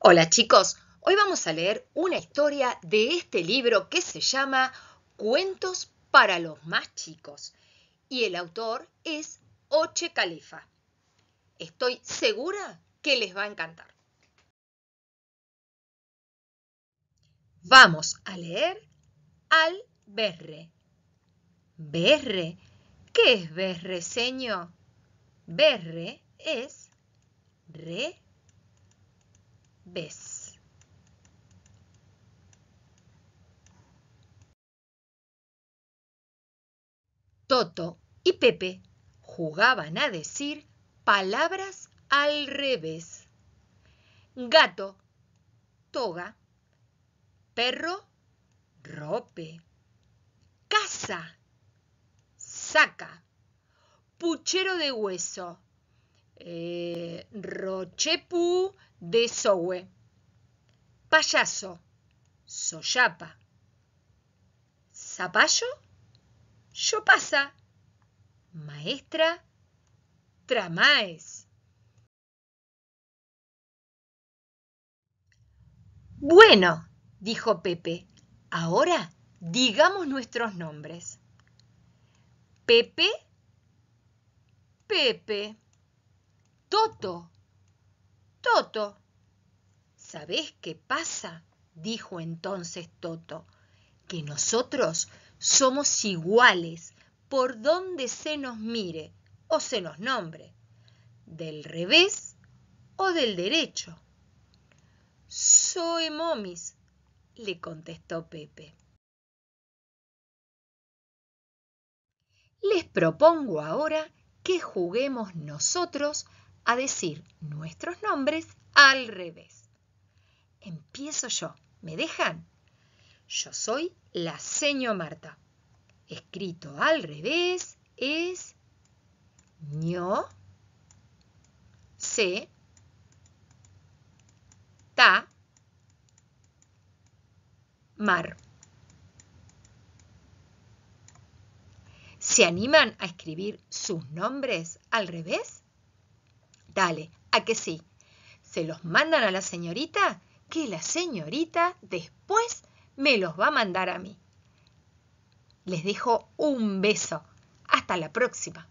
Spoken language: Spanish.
Hola chicos, hoy vamos a leer una historia de este libro que se llama Cuentos para los más chicos y el autor es Oche Califa. Estoy segura que les va a encantar. Vamos a leer al berre. Berre, ¿qué es berre, seño? Berre es re Toto y Pepe jugaban a decir palabras al revés. Gato, toga. Perro, rope. Casa, saca. Puchero de hueso. Eh, de Sowe. Payaso, Soyapa. Zapallo, pasa, Maestra, Tramaes. Bueno, dijo Pepe, ahora digamos nuestros nombres. Pepe, Pepe, Toto, Toto. ¿Sabés qué pasa? dijo entonces Toto, que nosotros somos iguales por donde se nos mire o se nos nombre, del revés o del derecho. Soy momis, le contestó Pepe. Les propongo ahora que juguemos nosotros a decir nuestros nombres al revés. Empiezo yo. ¿Me dejan? Yo soy la seño Marta. Escrito al revés es ño, se, ta, mar. ¿Se animan a escribir sus nombres al revés? Dale, a que sí. Se los mandan a la señorita, que la señorita después me los va a mandar a mí. Les dejo un beso. Hasta la próxima.